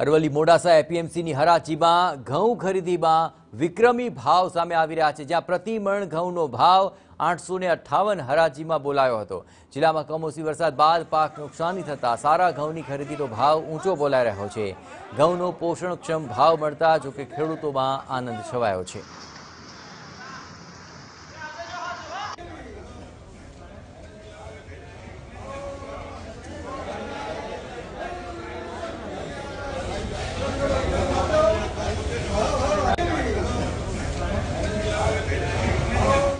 અરવલ્લી મોડાસા એપીએમસીની હરાજીમાં ઘઉં ખરીદીમાં વિક્રમી ભાવ સામે આવી રહ્યા છે જ્યાં પ્રતિમણ ઘઉંનો ભાવ આઠસો અઠ્ઠાવન હરાજીમાં બોલાયો હતો જિલ્લામાં કમોસમી વરસાદ બાદ પાક નુકસાની થતાં સારા ઘઉંની ખરીદીનો ભાવ ઊંચો બોલાઈ રહ્યો છે ઘઉંનો પોષણક્ષમ ભાવ મળતા જોકે ખેડૂતોમાં આનંદ છવાયો છે